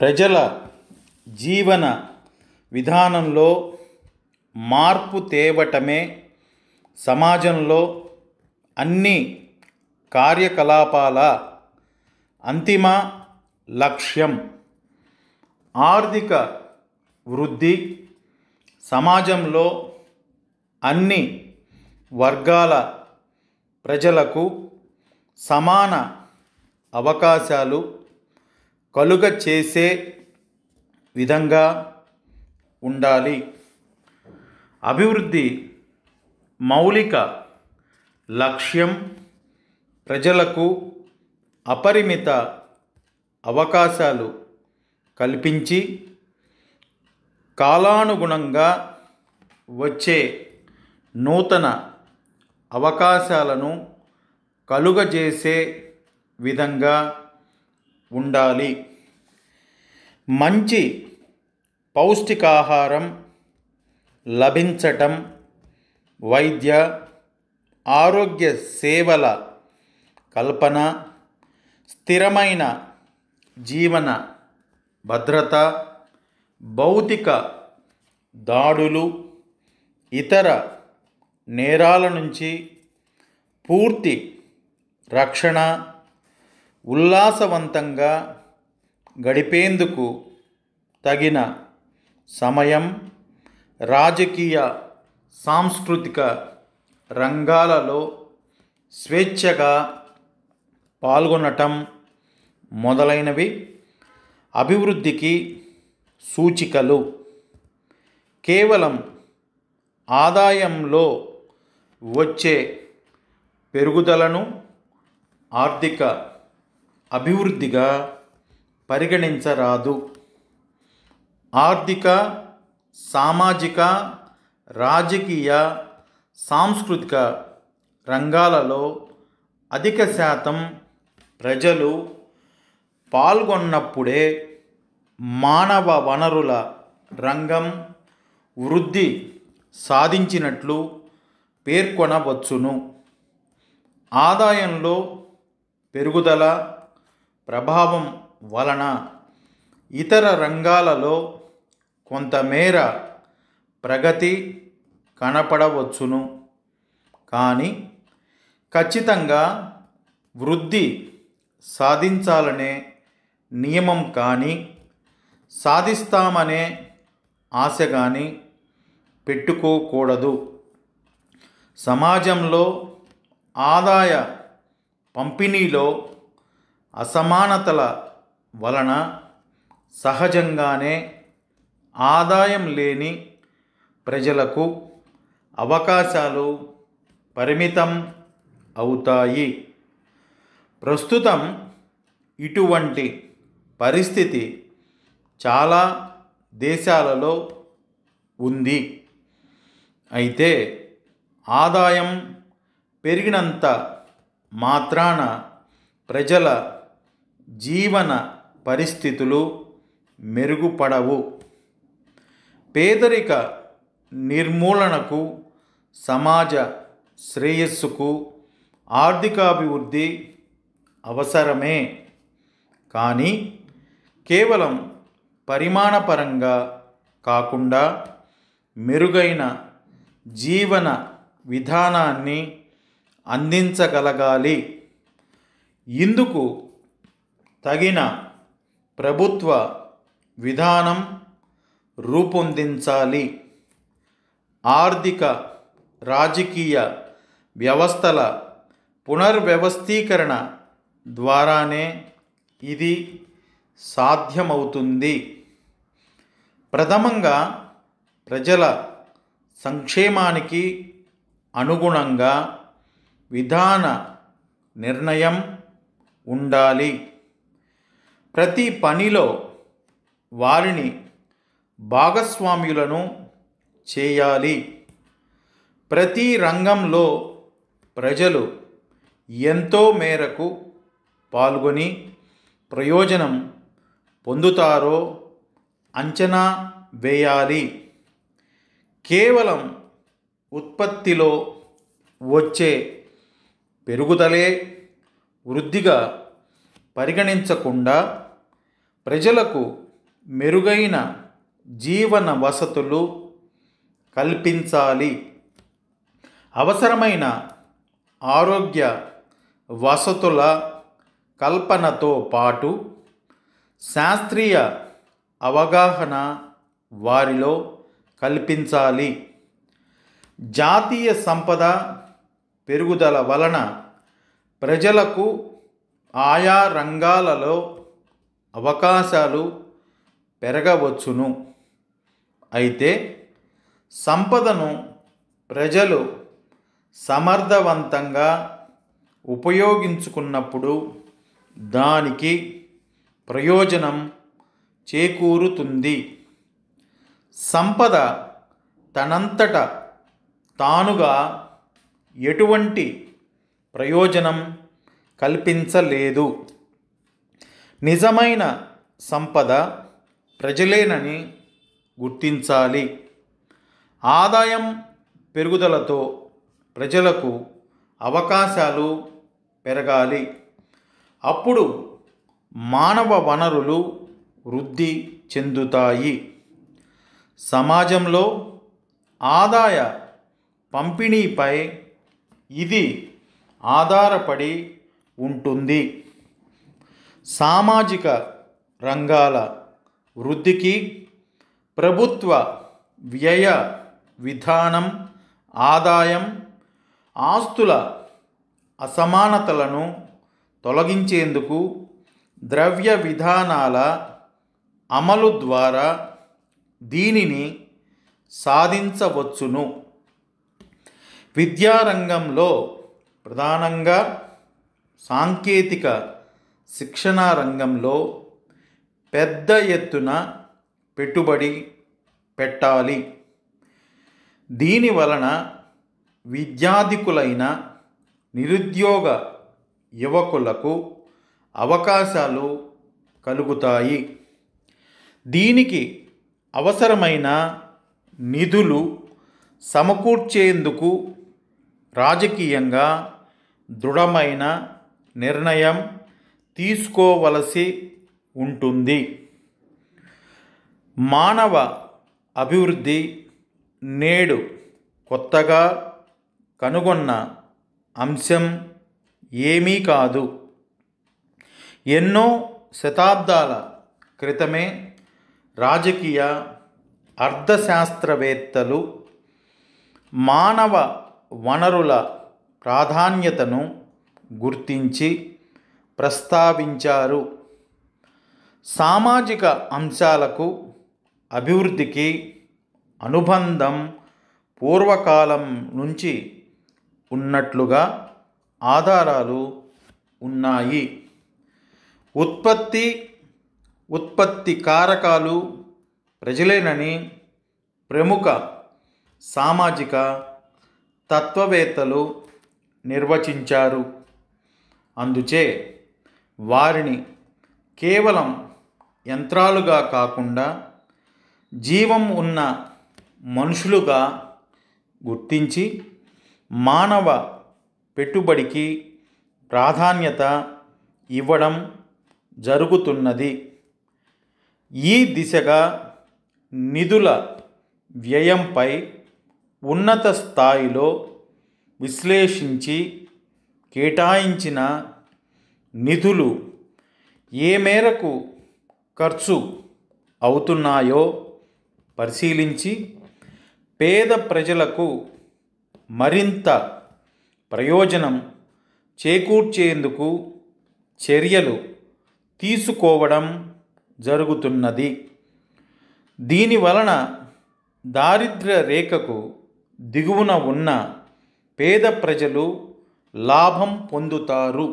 ప్రజల జీవన విధానంలో మార్పు తేవటమే సమాజంలో అన్ని కార్యకలాపాల అంతిమ లక్ష్యం ఆర్థిక వృద్ధి సమాజంలో అన్ని వర్గాల ప్రజలకు సమాన అవకాశాలు కలుగ చేసే విధంగా ఉండాలి అభివృద్ధి మౌలిక లక్ష్యం ప్రజలకు అపరిమిత అవకాశాలు కల్పించి కాలానుగుణంగా వచ్చే నూతన అవకాశాలను కలుగజేసే విధంగా ఉండాలి మంచి పౌష్టికాహారం లభించటం వైద్య ఆరోగ్య సేవల కల్పన స్థిరమైన జీవన భద్రత భౌతిక దాడులు ఇతర నేరాల నుంచి పూర్తి రక్షణ ఉల్లాసవంతంగా గడిపేందుకు తగిన సమయం రాజకీయ సాంస్కృతిక రంగాలలో స్వేచ్ఛగా పాల్గొనటం మొదలైనవి అభివృద్ధికి సూచికలు కేవలం ఆదాయంలో వచ్చే పెరుగుదలను ఆర్థిక అభివృద్ధిగా పరిగణించరాదు ఆర్థిక సామాజిక రాజకీయ సాంస్కృతిక రంగాలలో అధిక శాతం ప్రజలు పాల్గొన్నప్పుడే మానవ వనరుల రంగం వృద్ధి సాధించినట్లు పేర్కొనవచ్చును ఆదాయంలో పెరుగుదల ప్రభావం వలన ఇతర రంగాలలో కొంతమేర ప్రగతి కనపడవచ్చును కానీ ఖచ్చితంగా వృద్ధి సాధించాలనే నియమం కానీ సాధిస్తామనే ఆశ కానీ పెట్టుకోకూడదు సమాజంలో ఆదాయ పంపిణీలో అసమానతల వలన సహజంగానే ఆదాయం లేని ప్రజలకు అవకాశాలు పరిమితం అవుతాయి ప్రస్తుతం ఇటువంటి పరిస్థితి చాలా దేశాలలో ఉంది అయితే ఆదాయం పెరిగినంత మాత్రాన ప్రజల జీవన పరిస్థితులు మెరుగుపడవు పేదరిక నిర్మూలనకు సమాజ శ్రేయస్సుకు ఆర్థికాభివృద్ధి అవసరమే కానీ కేవలం పరిమాణపరంగా కాకుండా మెరుగైన జీవన విధానాన్ని అందించగలగాలి ఇందుకు తగిన ప్రభుత్వ విధానం రూపొందించాలి ఆర్థిక రాజకీయ వ్యవస్థల పునర్వ్యవస్థీకరణ ద్వారానే ఇది సాధ్యమవుతుంది ప్రథమంగా ప్రజల సంక్షేమానికి అనుగుణంగా విధాన నిర్ణయం ఉండాలి ప్రతి పనిలో వారిని భాగస్వామ్యులను చేయాలి ప్రతి రంగంలో ప్రజలు ఎంతో మేరకు పాల్గొని ప్రయోజనం పొందుతారో అంచనా వేయాలి కేవలం ఉత్పత్తిలో వచ్చే పెరుగుదలే వృద్ధిగా పరిగణించకుండా ప్రజలకు మెరుగైన జీవన వసతులు కల్పించాలి అవసరమైన ఆరోగ్య వసతుల కల్పనతో పాటు శాస్త్రీయ అవగాహన వారిలో కల్పించాలి జాతీయ సంపద పెరుగుదల వలన ప్రజలకు ఆయా రంగాలలో అవకాశాలు పెరగవచ్చును అయితే సంపదను ప్రజలు సమర్థవంతంగా ఉపయోగించుకున్నప్పుడు దానికి ప్రయోజనం చేకూరుతుంది సంపద తనంతట తానుగా ఎటువంటి ప్రయోజనం కల్పించలేదు నిజమైన సంపద ప్రజలేనని గుర్తించాలి ఆదాయం పెరుగుదలతో ప్రజలకు అవకాశాలు పెరగాలి అప్పుడు మానవ వనరులు వృద్ధి చెందుతాయి సమాజంలో ఆదాయ పంపిణీపై ఇది ఆధారపడి ఉంటుంది సామాజిక రంగాల వృద్ధికి ప్రభుత్వ వ్యయ విధానం ఆదాయం ఆస్తుల అసమానతలను తొలగించేందుకు ద్రవ్య విధానాల అమలు ద్వారా దీనిని సాధించవచ్చును విద్యారంగంలో ప్రధానంగా సాంకేతిక శిక్షణా రంగంలో పెద్ద ఎత్తున పెట్టుబడి పెట్టాలి దీని వలన విద్యాధికులైన నిరుద్యోగ యువకులకు అవకాశాలు కలుగుతాయి దీనికి అవసరమైన నిధులు సమకూర్చేందుకు రాజకీయంగా దృఢమైన నిర్ణయం తీసుకోవలసి ఉంటుంది మానవ అభివృద్ధి నేడు కొత్తగా కనుగొన్న అంశం ఏమీ కాదు ఎన్నో శతాబ్దాల క్రితమే రాజకీయ అర్థశాస్త్రవేత్తలు మానవ వనరుల ప్రాధాన్యతను గుర్తించి ప్రస్తావించారు సామాజిక అంశాలకు అభివృద్ధికి అనుబంధం పూర్వకాలం నుంచి ఉన్నట్లుగా ఆధారాలు ఉన్నాయి ఉత్పత్తి ఉత్పత్తి కారకాలు ప్రజలేనని ప్రముఖ సామాజిక తత్వవేత్తలు నిర్వచించారు అందుచే వారిని కేవలం యంత్రాలుగా కాకుండా జీవం ఉన్న మనుషులుగా గుర్తించి మానవ పెట్టుబడికి ప్రాధాన్యత ఇవ్వడం జరుగుతున్నది ఈ దిశగా నిధుల వ్యయంపై ఉన్నత స్థాయిలో విశ్లేషించి కేటాయించిన నిధులు ఏ మేరకు ఖర్చు అవుతున్నాయో పరిశీలించి పేద ప్రజలకు మరింత ప్రయోజనం చేకూర్చేందుకు చర్యలు తీసుకోవడం జరుగుతున్నది దీనివలన దారిద్ర్య రేఖకు దిగువన ఉన్న పేద ప్రజలు లాభం పొందుతారు